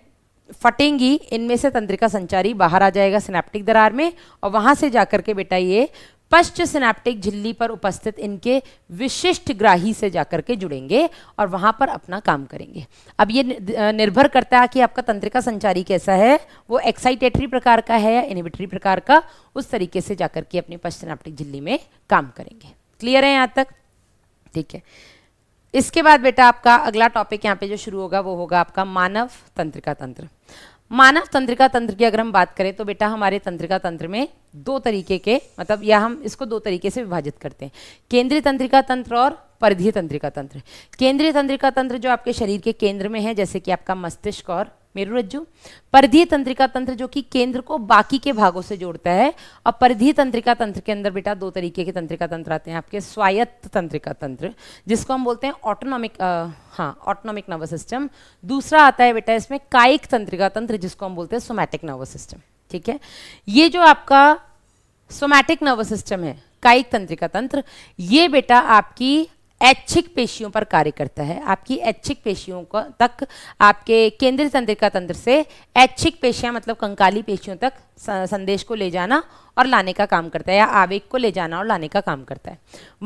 फटेंगी इनमें से तंत्रिका संचारी बाहर आ जाएगा सिनेप्टिक दरार में और वहां से जाकर के बेटा ये पश्च सिनेप्टिक झिल्ली पर उपस्थित इनके विशिष्ट ग्राही से जाकर के जुड़ेंगे और वहां पर अपना काम करेंगे अब ये निर्भर करता है कि आपका तंत्रिका संचारी कैसा है वो एक्साइटेटरी प्रकार का है या इनिबिटरी प्रकार का उस तरीके से जाकर के अपनी पश्च सिनेप्टिक झिल्ली में काम करेंगे क्लियर है यहाँ तक ठीक है इसके बाद बेटा आपका अगला टॉपिक यहाँ पे जो शुरू होगा वो होगा आपका मानव तंत्रिका तंत्र मानव तंत्रिका तंत्र की अगर हम बात करें तो बेटा हमारे तंत्रिका तंत्र में दो तरीके के मतलब या हम इसको दो तरीके से विभाजित करते हैं केंद्रीय तंत्रिका तंत्र और परिधीय तंत्रिका तंत्र केंद्रीय तंत्रिका तंत्र जो आपके शरीर के केंद्र में है जैसे कि आपका मस्तिष्क और मेरुरज्जु परिधीय तंत्रिका तंत्र जो कि केंद्र को बाकी के भागों से जोड़ता है और परिधीय तंत्रिका तंत्र के अंदर बेटा दो तरीके के तंत्रिका तंत्र आते हैं आपके स्वायत्त तंत्रिका तंत्र जिसको हम बोलते हैं ऑटोनॉमिक हाँ ऑटोनॉमिक नर्वस सिस्टम दूसरा आता है बेटा इसमें कायिक तंत्रिका तंत्र जिसको हम बोलते हैं सोमैटिक नर्वस सिस्टम ठीक है ये जो आपका सोमैटिक नर्वस सिस्टम है कायिक तंत्रिका तंत्र ये बेटा आपकी ऐच्छिक पेशियों पर कार्य करता है आपकी ऐच्छिक पेशियों को तक आपके केंद्रीय तंत्रिका तंत्र से ऐच्छिक पेशियां मतलब कंकाली पेशियों तक संदेश को ले जाना और लाने का काम करता है या आवेग को ले जाना और लाने का काम करता है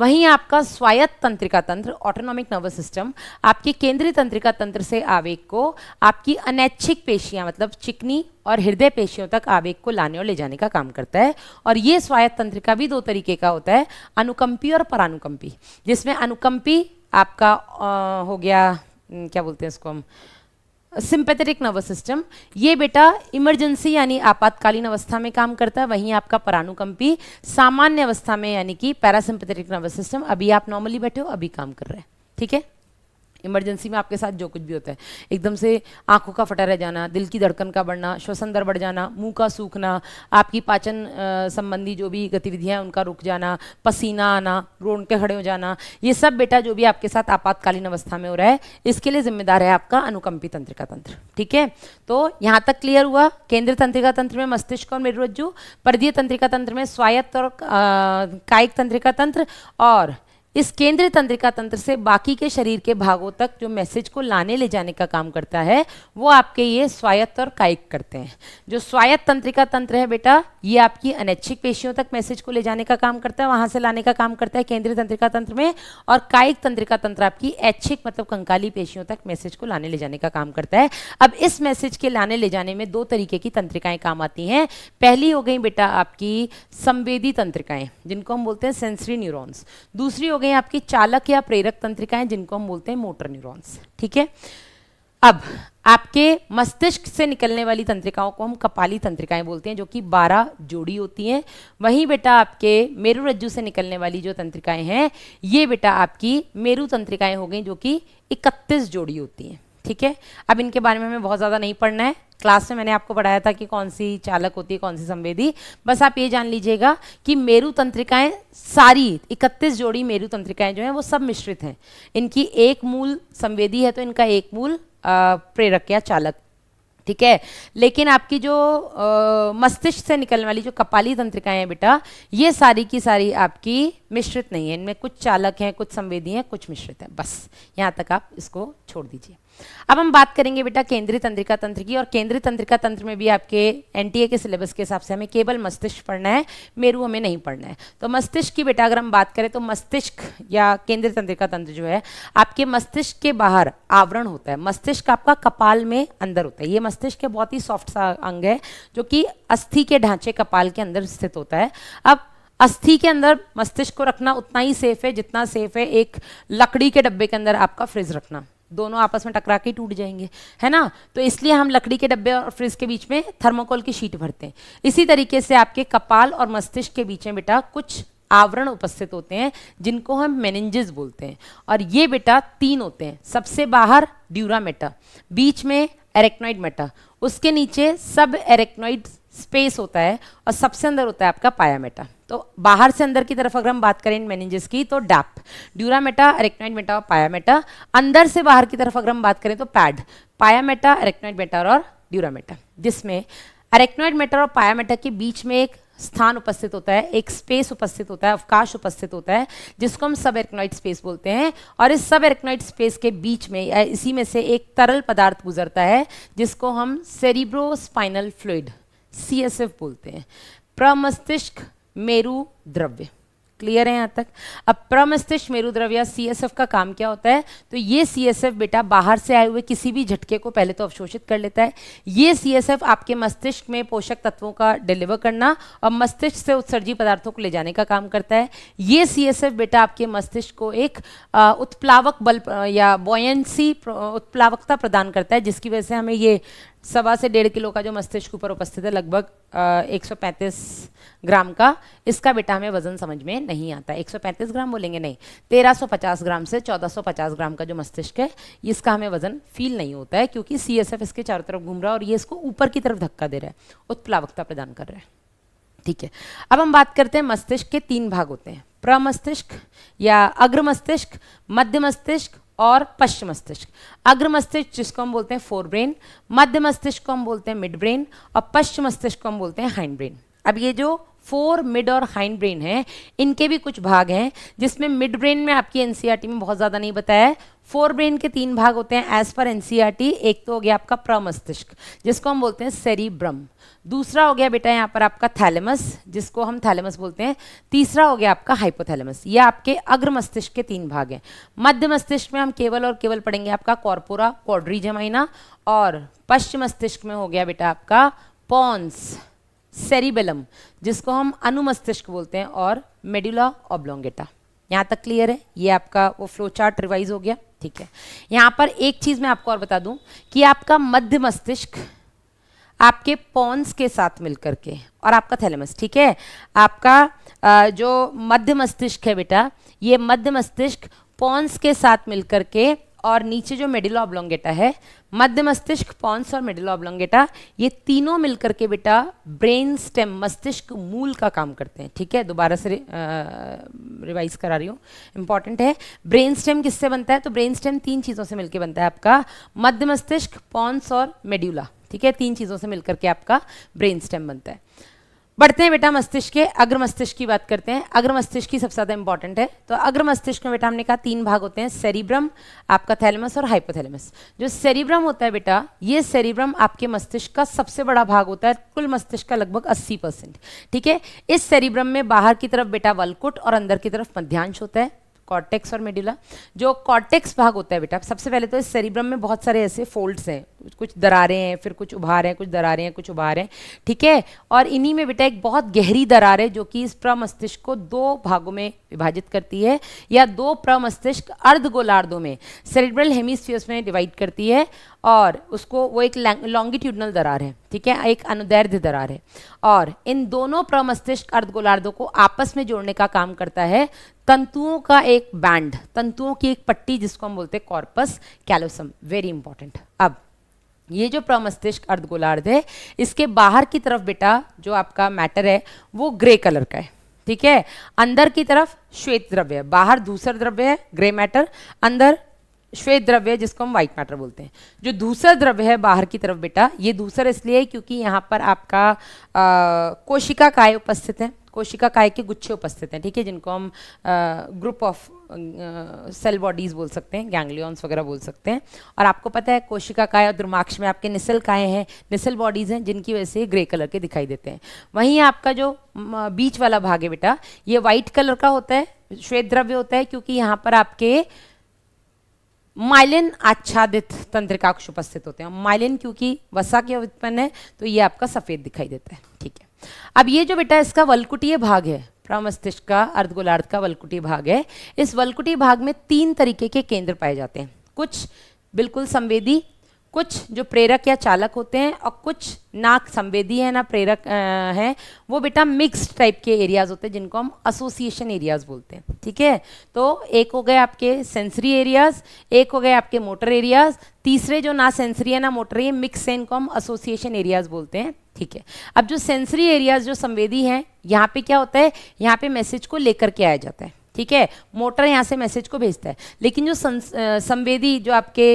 वहीं आपका स्वायत्त तंत्रिका तंत्र ऑटोनॉमिक नर्वस सिस्टम आपके केंद्रीय तंत्रिका तंत्र से आवेग को आपकी अनैच्छिक पेशियां मतलब चिकनी और हृदय पेशियों तक आवेग को लाने और ले जाने का काम करता है और ये स्वायत्त तंत्रिका भी दो तरीके का होता है अनुकंपी और परानुकंपी जिसमें अनुकंपी आपका आ, हो गया क्या बोलते हैं इसको हम सिंपैथेटिक नर्वस सिस्टम ये बेटा इमरजेंसी यानी आपातकालीन अवस्था में काम करता है वहीं आपका परानुकंपी सामान्य अवस्था में यानी कि पैरासिंपेथेटिक नर्वस सिस्टम अभी आप नॉर्मली बैठे हो अभी काम कर रहे हैं ठीक है इमरजेंसी में आपके साथ जो कुछ भी होता है एकदम से आंखों का फटा रह जाना दिल की धड़कन का बढ़ना श्वसन दर बढ़ जाना मुंह का सूखना आपकी पाचन संबंधी जो भी गतिविधियां उनका रुक जाना पसीना आना रोन के खड़े हो जाना ये सब बेटा जो भी आपके साथ आपातकालीन अवस्था में हो रहा है इसके लिए जिम्मेदार है आपका अनुकंपी तंत्रिका तंत्र ठीक है तो यहाँ तक क्लियर हुआ केंद्रीय तंत्रिका तंत्र में मस्तिष्क और मेरुरज्जु पर्दीय तंत्रिका तंत्र में स्वायत्त और कायिक तंत्रिका तंत्र और इस केंद्रीय तंत्रिका तंत्र से बाकी के शरीर के भागों तक जो मैसेज को लाने ले जाने का काम करता है वो आपके ये स्वायत्त और कायिक करते हैं जो स्वायत्त तंत्रिका तंत्र है बेटा ये आपकी अनैच्छिक पेशियों तक मैसेज को ले जाने का काम करता है वहां से लाने का काम करता है केंद्रीय तंत्रिका तंत्र में और कायिक तंत्रिका तंत्र आपकी ऐच्छिक मतलब कंकाली पेशियों तक मैसेज को लाने ले जाने का काम करता है अब इस मैसेज के लाने ले जाने में दो तरीके की तंत्रिकाएं काम आती हैं पहली हो गई बेटा आपकी संवेदी तंत्रिकाएं जिनको हम बोलते हैं सेंसरी न्यूरोन्स दूसरी हो गई गए आपकी चालक या प्रेरक तंत्रिकाएं जिनको हम बोलते हैं मोटर न्यूरॉन्स ठीक है अब आपके मस्तिष्क से निकलने वाली तंत्रिकाओं को हम कपाली तंत्रिकाएं बोलते हैं जो कि 12 जोड़ी होती हैं वहीं बेटा आपके मेरु रज्जु से निकलने वाली जो तंत्रिकाएं हैं ये बेटा आपकी मेरु तंत्रिकाएं हो गई जो कि 31 जोड़ी होती हैं ठीक है अब इनके बारे में हमें बहुत ज़्यादा नहीं पढ़ना है क्लास में मैंने आपको पढ़ाया था कि कौन सी चालक होती है कौन सी संवेदी बस आप ये जान लीजिएगा कि मेरु तंत्रिकाएं सारी 31 जोड़ी मेरु तंत्रिकाएं जो हैं वो सब मिश्रित हैं इनकी एक मूल संवेदी है तो इनका एक मूल प्रेरक या चालक ठीक है लेकिन आपकी जो मस्तिष्क से निकलने वाली जो कपाली तंत्रिकाएं हैं बेटा ये सारी की सारी आपकी मिश्रित नहीं है इनमें कुछ चालक हैं कुछ संवेदी हैं कुछ मिश्रित हैं बस यहाँ तक आप इसको छोड़ दीजिए अब हम बात करेंगे बेटा केंद्रीय तंत्रिका तंत्र की और केंद्रीय तंत्रिका तंत्र में भी आपके एनटीए के सिलेबस के हिसाब से हमें केवल मस्तिष्क पढ़ना है मेरू हमें नहीं पढ़ना है तो मस्तिष्क की बेटा अगर हम बात करें तो मस्तिष्क या केंद्रीय तंत्रिका तंत्र जो है आपके मस्तिष्क के बाहर आवरण होता है मस्तिष्क आपका कपाल में अंदर होता है ये मस्तिष्क बहुत ही सॉफ्ट सा अंग है जो कि अस्थि के ढांचे कपाल के अंदर स्थित होता है अब अस्थि के अंदर मस्तिष्क को रखना उतना ही सेफ है जितना सेफ है एक लकड़ी के डब्बे के अंदर आपका फ्रिज रखना दोनों आपस में टकरा के टूट जाएंगे है ना तो इसलिए हम लकड़ी के डब्बे और फ्रिज के बीच में थर्मोकोल की शीट भरते हैं इसी तरीके से आपके कपाल और मस्तिष्क के बीच में बेटा कुछ आवरण उपस्थित होते हैं जिनको हम मेनेंजेस बोलते हैं और ये बेटा तीन होते हैं सबसे बाहर ड्यूरा मेटा बीच में एरेक्नोइड मेटा उसके नीचे सब एरेक्नोइड स्पेस होता है और सबसे अंदर होता है आपका पायामेटा तो बाहर से अंदर की तरफ अगर हम बात करें इन मैनेजेस की तो डैप ड्यूरामेटा अरेक्नाइड मेटा और पायामेटा अंदर से बाहर की तरफ अगर हम बात करें तो पैड पायामेटा अरेक्नाइड मेटा और ड्यूरामेटा जिसमें अरेक्नाइड मेटर और पायामेटा के बीच में एक स्थान उपस्थित होता है एक स्पेस उपस्थित होता है अवकाश उपस्थित होता है जिसको हम सब एरक्नॉइड स्पेस बोलते हैं और इस सब एरक्नॉइड स्पेस के बीच में इसी में से एक तरल पदार्थ गुजरता है जिसको हम cerebrospinal fluid C S F बोलते हैं प्रमस्तिष्क मेरु द्रव्य क्लियर है यहाँ तक अब प्रमस्तिष्क मेरु द्रव्य सी एस एफ का काम क्या होता है तो ये सी एस एफ बेटा बाहर से आए हुए किसी भी झटके को पहले तो अवशोषित कर लेता है ये सी एस एफ आपके मस्तिष्क में पोषक तत्वों का डिलीवर करना और मस्तिष्क से उत्सर्जी पदार्थों को ले जाने का काम करता है ये सी एस एफ बेटा आपके मस्तिष्क को एक उत्प्लावक बल या बॉयसी उत्प्लावकता प्रदान करता है जिसकी वजह से हमें ये सवा से डेढ़ किलो का जो मस्तिष्क ऊपर उपस्थित है लगभग 135 ग्राम का इसका बेटा हमें वजन समझ में नहीं आता 135 ग्राम बोलेंगे नहीं 1350 ग्राम से 1450 ग्राम का जो मस्तिष्क है इसका हमें वजन फील नहीं होता है क्योंकि सी इसके चारों तरफ घूम रहा है और ये इसको ऊपर की तरफ धक्का दे रहा है उत्प्लावकता प्रदान कर रहा है ठीक है अब हम बात करते हैं मस्तिष्क के तीन भाग होते हैं प्रमस्तिष्क या अग्र मस्तिष्क मध्य मस्तिष्क और पश्चिम मस्तिष्क अग्र मस्तिष्क जिसको हम बोलते हैं फोर ब्रेन मध्य मस्तिष्क को हम बोलते हैं मिड ब्रेन और पश्चिम मस्तिष्क को हम बोलते हैं हाइंड ब्रेन अब ये जो फोर मिड और हाइंड ब्रेन है इनके भी कुछ भाग हैं जिसमें मिड ब्रेन में आपकी एनसीईआरटी e में बहुत ज़्यादा नहीं बताया है फोर ब्रेन के तीन भाग होते हैं एज पर एनसीईआरटी एक तो हो गया आपका प्रमस्तिष्क जिसको हम बोलते हैं सेरिब्रम दूसरा हो गया बेटा यहाँ पर आपका थैलेमस जिसको हम थैलेमस बोलते हैं तीसरा हो गया आपका हाइपोथैलेमस ये आपके अग्र मस्तिष्क के तीन भाग हैं मध्य मस्तिष्क में हम केवल और केवल पढ़ेंगे आपका कॉर्पोरा कॉड्री जमाइना और पश्चिम मस्तिष्क में हो गया बेटा आपका पॉन्स सेरिबेलम जिसको हम अनुमस्तिष्क बोलते हैं और मेडुला ऑब्लोंगेटा यहाँ तक क्लियर है ये आपका वो फ्लो चार्ट रिवाइज हो गया ठीक है यहाँ पर एक चीज़ मैं आपको और बता दूँ कि आपका मध्य मस्तिष्क आपके पॉन्स के साथ मिलकर के और आपका थैलेमस ठीक है आपका जो मध्य मस्तिष्क है बेटा ये मध्य मस्तिष्क पॉन्स के साथ मिलकर के और नीचे जो मेडिलो ऑब्लोंगेटा है मध्य मस्तिष्क पॉन्स और मेडिलो ऑब्लोंगेटा ये तीनों मिलकर के बेटा ब्रेन स्टेम मस्तिष्क मूल का काम करते हैं ठीक है दोबारा से रिवाइज करा रही हूँ इंपॉर्टेंट है ब्रेन स्टेम किससे बनता है तो ब्रेन स्टेम तीन चीज़ों से मिलकर बनता है आपका मध्य मस्तिष्क पॉन्स और मेड्यूला ठीक है तीन चीज़ों से मिलकर के आपका ब्रेन स्टेम बनता है बढ़ते हैं बेटा मस्तिष्क के अग्र मस्तिष्क की बात करते हैं अग्र मस्तिष्क की सबसे ज़्यादा इंपॉर्टेंट है तो अग्र मस्तिष्क में बेटा हमने कहा तीन भाग होते हैं सेरिब्रम आपका थैलेमस और हाइपोथैलेमस जो सेरिब्रम होता है बेटा ये सेरिब्रम आपके मस्तिष्क का सबसे बड़ा भाग होता है कुल मस्तिष्क का लगभग अस्सी परसेंट ठीक है इस सेरिब्रम में बाहर की तरफ बेटा वलकुट और अंदर की तरफ मध्यांश होता है कॉर्टेक्स और मेडुला जो कॉर्टेक्स भाग होता है बेटा सबसे पहले तो इस सेरिब्रम में बहुत सारे ऐसे फोल्ड्स हैं कुछ दरारें हैं फिर कुछ उभारें कुछ दरारें हैं कुछ उभारें ठीक है और इन्हीं में बेटा एक बहुत गहरी दरार है जो कि इस प्रमस्तिष्क को दो भागों में विभाजित करती है या दो प्रमस्तिष्क अर्ध गोलार्धों में सेरिब्रल हेमिस्फियर्स में डिवाइड करती है और उसको वो एक लॉन्गिट्यूडनल दरार है ठीक है एक अनुदैर्ध्य दरार है और इन दोनों प्रमस्तिष्क अर्ध गोलार्धों को आपस में जोड़ने का काम करता है तंतुओं का एक बैंड तंतुओं की एक पट्टी जिसको हम बोलते हैं कॉर्पस कैलोसम वेरी इंपॉर्टेंट अब ये जो प्रमस्तिष्क अर्धगोलार्ध है इसके बाहर की तरफ बेटा जो आपका मैटर है वो ग्रे कलर का है ठीक है अंदर की तरफ श्वेत द्रव्य है बाहर दूसरा द्रव्य है ग्रे मैटर अंदर श्वेत द्रव्य है जिसको हम व्हाइट मैटर बोलते हैं जो दूसरा द्रव्य है बाहर की तरफ बेटा ये दूसरा इसलिए क्योंकि यहाँ पर आपका आ, कोशिका काय उपस्थित है कोशिका काय के गुच्छे उपस्थित हैं ठीक है जिनको हम ग्रुप ऑफ सेल बॉडीज बोल सकते हैं गैंग्लियॉन्स वगैरह बोल सकते हैं और आपको पता है कोशिका काय और द्रुमाक्ष में आपके निसल काय हैं निसल बॉडीज़ हैं जिनकी वजह से ग्रे कलर के दिखाई देते हैं वहीं आपका जो बीच वाला भाग है बेटा ये व्हाइट कलर का होता है श्वेत द्रव्य होता है क्योंकि यहाँ पर आपके माइलिन आच्छादित तंत्रिकाक्ष उपस्थित होते हैं माइलिन क्योंकि वसा के उत्पन्न है तो ये आपका सफ़ेद दिखाई देता है ठीक है अब ये जो बेटा इसका वलकुटीय भाग है प्रामस्तिष्क का अर्धगोलार्ध का वलकुटीय भाग है इस वलकुटीय भाग में तीन तरीके के केंद्र पाए जाते हैं कुछ बिल्कुल संवेदी कुछ जो प्रेरक या चालक होते हैं और कुछ ना संवेदी है ना प्रेरक हैं वो बेटा मिक्स्ड टाइप के एरियाज होते हैं जिनको हम एसोसिएशन एरियाज बोलते हैं ठीक है तो एक हो गए आपके सेंसरी एरियाज एक हो गए आपके मोटर एरियाज तीसरे जो ना सेंसरी है ना मोटर ये मिक्स है इनको हम एसोसिएशन एरियाज बोलते हैं ठीक है अब जो सेंसरी एरियाज जो संवेदी हैं यहाँ पे क्या होता है यहाँ पे मैसेज को लेकर के आया जाता है ठीक है मोटर यहाँ से मैसेज को भेजता है लेकिन जो संवेदी जो आपके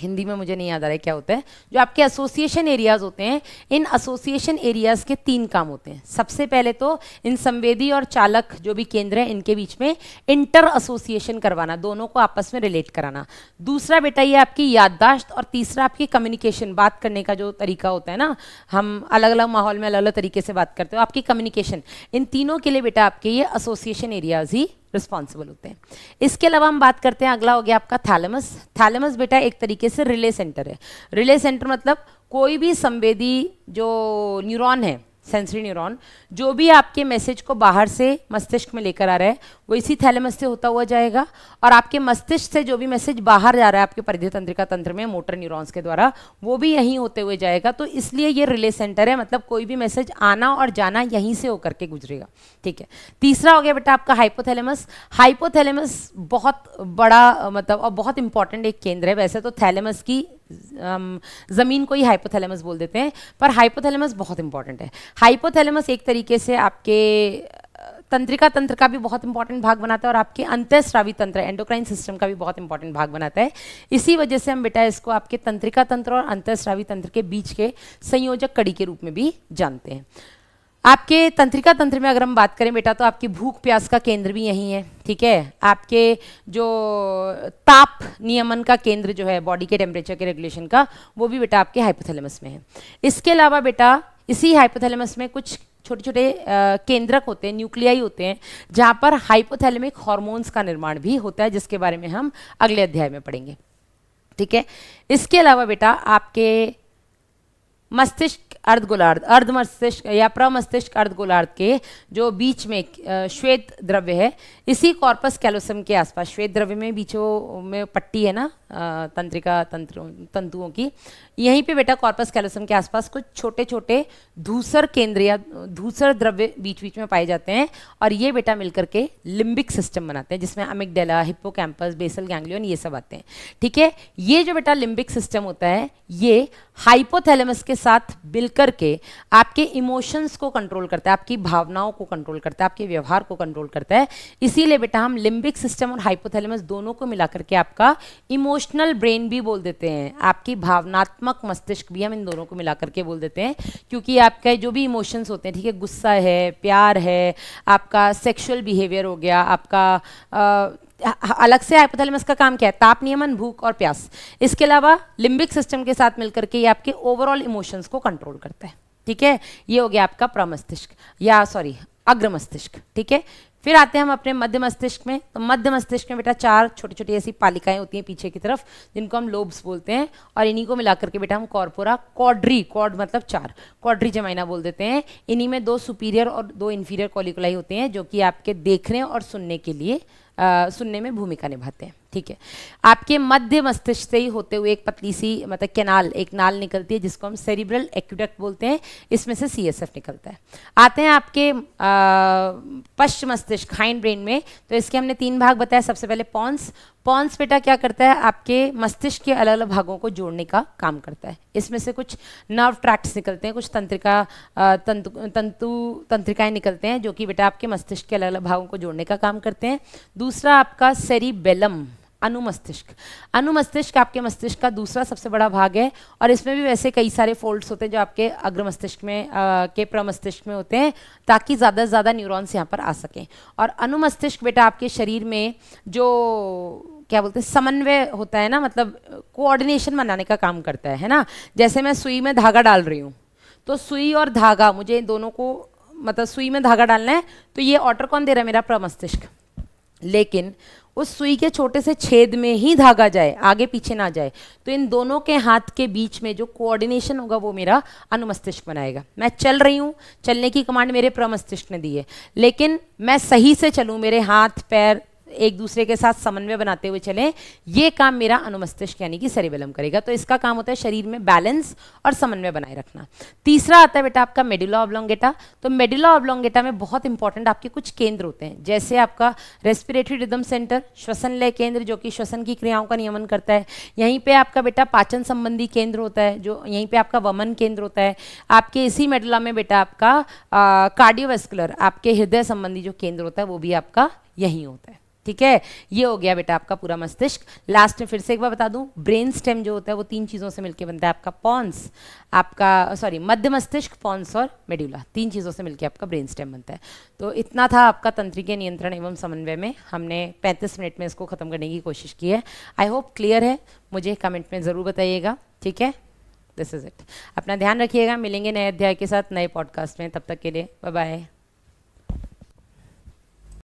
हिंदी में मुझे नहीं याद आ रहा है क्या होता है जो आपके एसोसिएशन एरियाज होते हैं इन एसोसिएशन एरियाज के तीन काम होते हैं सबसे पहले तो इन संवेदी और चालक जो भी केंद्र है इनके बीच में इंटर एसोसिएशन करवाना दोनों को आपस में रिलेट कराना दूसरा बेटा ये आपकी याददाश्त और तीसरा आपकी कम्युनिकेशन बात करने का जो तरीका होता है ना हम अलग अलग माहौल में अलग अलग तरीके से बात करते हो आपकी कम्युनिकेशन इन तीनों के लिए बेटा आपके ये एसोसिएशन एरियाज ही रिस्पॉन्सिबल होते हैं इसके अलावा हम बात करते हैं अगला हो गया आपका थैलेमस थैलेमस बेटा एक तरीके से रिले सेंटर है रिले सेंटर मतलब कोई भी संवेदी जो न्यूरॉन है सेंसरी न्यूरॉन जो भी आपके मैसेज को बाहर से मस्तिष्क में लेकर आ रहा है वो इसी थैलेमस से होता हुआ जाएगा और आपके मस्तिष्क से जो भी मैसेज बाहर जा रहा है आपके परिधि तंत्रिका तंत्र में मोटर न्यूरॉन्स के द्वारा वो भी यहीं होते हुए जाएगा तो इसलिए ये रिले सेंटर है मतलब कोई भी मैसेज आना और जाना यहीं से होकर के गुजरेगा ठीक है तीसरा हो गया बेटा आपका हाइपोथैलेमस हाइपोथैलेमस बहुत बड़ा मतलब और बहुत इंपॉर्टेंट एक केंद्र है वैसे तो थैलेमस की ज़मीन को ही हाइपोथैलेमस बोल देते हैं पर हाइपोथैलेमस बहुत इंपॉर्टेंट है हाइपोथैलेमस एक तरीके से आपके तंत्रिका तंत्र का भी बहुत इंपॉर्टेंट भाग बनाता है और आपके अंतःस्रावी तंत्र एंडोक्राइन सिस्टम का भी बहुत इंपॉर्टेंट भाग बनाता है इसी वजह से हम बेटा इसको आपके तंत्रिका तंत्र और अंतःस्रावी तंत्र के बीच के संयोजक कड़ी के रूप में भी जानते हैं आपके तंत्रिका तंत्र में अगर हम बात करें बेटा तो आपकी भूख प्यास का केंद्र भी यही है ठीक है आपके जो ताप नियमन का केंद्र जो है बॉडी के टेम्परेचर के रेगुलेशन का वो भी बेटा आपके हाइपोथैलेमस में है इसके अलावा बेटा इसी हाइपोथैलेमस में कुछ छोटे छोटे केंद्रक होते हैं न्यूक्लियाई होते हैं जहाँ पर हाइपोथैलेमिक हॉर्मोन्स का निर्माण भी होता है जिसके बारे में हम अगले अध्याय में पढ़ेंगे ठीक है इसके अलावा बेटा आपके मस्तिष्क अर्धगोलार्ध अर्ध मस्तिष्क या प्रमस्तिष्क गोलार्ध के जो बीच में श्वेत द्रव्य है इसी कॉर्पस कैलोसम के आसपास श्वेत द्रव्य में बीचों में पट्टी है ना तंत्रिका तंत्र तंतुओं की यहीं पे बेटा कॉर्पस कैलोसम के आसपास कुछ छोटे छोटे धूसर केंद्र या धूसर द्रव्य बीच बीच में पाए जाते हैं और ये बेटा मिलकर के लिम्बिक सिस्टम बनाते हैं जिसमें अमिगडेला हिप्पोकैम्पस बेसल गैंग्लियन ये सब आते हैं ठीक है ये जो बेटा लिम्बिक सिस्टम होता है ये हाइपोथैलेमस के साथ मिलकर के आपके इमोशंस को कंट्रोल करता है आपकी भावनाओं को कंट्रोल करता है आपके व्यवहार को कंट्रोल करता है इसीलिए बेटा हम लिम्बिक सिस्टम और हाइपोथैलेमस दोनों को मिलाकर के आपका इमोशन इमोशनल ब्रेन भी बोल देते हैं आपकी भावनात्मक मस्तिष्क भी हम इन दोनों को मिला करके बोल देते हैं क्योंकि आपके जो भी इमोशंस होते हैं ठीक है गुस्सा है प्यार है आपका सेक्सुअल बिहेवियर हो गया आपका आ, अलग से पता का काम क्या है ताप नियमन भूख और प्यास इसके अलावा लिम्बिक सिस्टम के साथ मिलकर के ये आपके ओवरऑल इमोशंस को कंट्रोल करता है ठीक है ये हो गया आपका प्रमस्तिष्क या सॉरी अग्र मस्तिष्क ठीक है फिर आते हैं हम अपने मध्य मस्तिष्क में तो मध्य मस्तिष्क में बेटा चार छोटी छोटी ऐसी पालिकाएं होती हैं पीछे की तरफ जिनको हम लोब्स बोलते हैं और इन्हीं को मिलाकर के बेटा हम कॉर्पोरा कॉड्री कॉड मतलब चार कॉड्री जमाइना बोल देते हैं इन्हीं में दो सुपीरियर और दो इन्फीरियर कॉलिकुलाई होते हैं जो कि आपके देखने और सुनने के लिए आ, सुनने में भूमिका निभाते हैं ठीक है आपके मध्य मस्तिष्क से ही होते हुए एक पतली सी मतलब केनाल एक नाल निकलती है जिसको हम सेरिब्रल एक्यूडक्ट बोलते हैं इसमें से सी निकलता है आते हैं आपके पश्च मस्तिष्क हाइंड ब्रेन में तो इसके हमने तीन भाग बताया सबसे पहले पॉन्स पॉन्स बेटा क्या करता है आपके मस्तिष्क के अलग अलग भागों को जोड़ने का काम करता है इसमें से कुछ नर्व ट्रैक्ट्स निकलते हैं कुछ तंत्रिका तंतु तंतु तंत्रिकाएं निकलते हैं जो कि बेटा आपके मस्तिष्क के अलग अलग भागों को जोड़ने का काम करते हैं दूसरा आपका सेरिबेलम अनुमस्तिष्क अनुमस्तिष्क आपके मस्तिष्क का दूसरा सबसे बड़ा भाग है और इसमें भी वैसे कई सारे फोल्ड्स होते हैं जो आपके अग्र मस्तिष्क में आ, के प्रमस्तिष्क में होते हैं ताकि ज़्यादा से ज़्यादा न्यूरॉन्स यहाँ पर आ सकें और अनुमस्तिष्क बेटा आपके शरीर में जो क्या बोलते हैं समन्वय होता है ना मतलब कोऑर्डिनेशन बनाने का काम करता है है ना जैसे मैं सुई में धागा डाल रही हूँ तो सुई और धागा मुझे दोनों को मतलब सुई में धागा डालना है तो ये ऑर्डर कौन दे रहा है मेरा प्रमस्तिष्क लेकिन उस सुई के छोटे से छेद में ही धागा जाए आगे पीछे ना जाए तो इन दोनों के हाथ के बीच में जो कोऑर्डिनेशन होगा वो मेरा अनुमस्तिष्क बनाएगा मैं चल रही हूँ चलने की कमांड मेरे प्रमस्तिष्क ने दी है लेकिन मैं सही से चलूँ मेरे हाथ पैर एक दूसरे के साथ समन्वय बनाते हुए चलें ये काम मेरा अनुमस्तिष्क यानी कि सरिवलम करेगा तो इसका काम होता है शरीर में बैलेंस और समन्वय बनाए रखना तीसरा आता है बेटा आपका मेडुला ऑब्लोंगेटा तो मेडुला ऑब्लोंगेटा में बहुत इंपॉर्टेंट आपके कुछ केंद्र होते हैं जैसे आपका रेस्पिरेटरी रिदम सेंटर श्वसन लय केंद्र जो कि श्वसन की क्रियाओं का नियमन करता है यहीं पर आपका बेटा पाचन संबंधी केंद्र होता है जो यहीं पर आपका वमन केंद्र होता है आपके इसी मेडुला में बेटा आपका कार्डियोवेस्कुलर आपके हृदय संबंधी जो केंद्र होता है वो भी आपका यहीं होता है ठीक है ये हो गया बेटा आपका पूरा मस्तिष्क लास्ट में फिर से एक बार बता दूं ब्रेन स्टेम जो होता है वो तीन चीज़ों से मिलकर बनता है आपका पॉन्स आपका सॉरी मध्य मस्तिष्क पॉन्स और मेड्यूला तीन चीज़ों से मिलकर आपका ब्रेन स्टेम बनता है तो इतना था आपका के नियंत्रण एवं समन्वय में हमने पैंतीस मिनट में इसको ख़त्म करने की कोशिश की है आई होप क्लियर है मुझे कमेंट में ज़रूर बताइएगा ठीक है दिस इज़ इट अपना ध्यान रखिएगा मिलेंगे नए अध्याय के साथ नए पॉडकास्ट में तब तक के लिए बाय बाय